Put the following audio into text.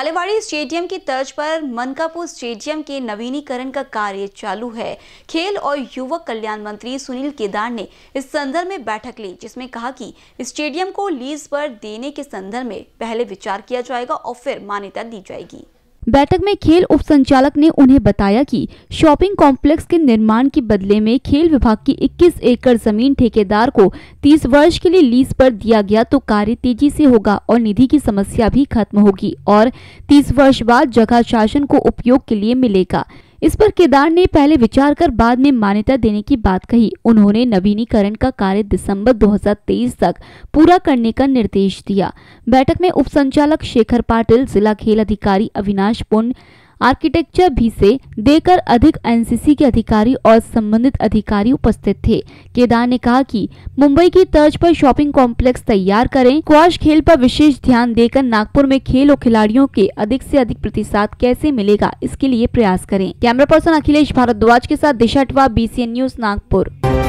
Balewadi stadium की तर्ज पर मनकापुर स्टेडियम के नवीनीकरण का कार्य चालू है खेल और युवक कल्याण मंत्री सुनील केदार ने इस संदर्भ में बैठक ली जिसमें कहा कि स्टेडियम को लीज पर देने के संदर्भ में पहले विचार किया जाएगा और फिर मान्यता दी जाएगी बैठक में खेल उप संचालक ने उन्हें बताया कि शॉपिंग कॉम्प्लेक्स के निर्माण के बदले में खेल विभाग की 21 एकड़ जमीन ठेकेदार को 30 वर्ष के लिए लीज पर दिया गया तो कार्य तेजी से होगा और निधि की समस्या भी खत्म होगी और 30 वर्ष बाद जगह शासन को उपयोग के लिए मिलेगा इस पर केदार ने पहले विचार कर बाद में मान्यता देने की बात कही उन्होंने नवीनीकरण का कार्य दिसंबर 2023 तक पूरा करने का निर्देश दिया बैठक में उप संचालक शेखर पाटिल जिला खेल अधिकारी अविनाश पुण्य आर्किटेक्चर भी से देकर अधिक एनसीसी के अधिकारी और संबंधित अधिकारी उपस्थित थे केदार ने कहा कि मुंबई की तर्ज पर शॉपिंग कॉम्प्लेक्स तैयार करें क्वाश खेल पर विशेष ध्यान देकर नागपुर में खेल और खिलाड़ियों के अधिक से अधिक प्रतिशत कैसे मिलेगा इसके लिए प्रयास करें कैमरा पर्सन अखिलेश भारद्वाज के साथ दिशा टवा बी न्यूज नागपुर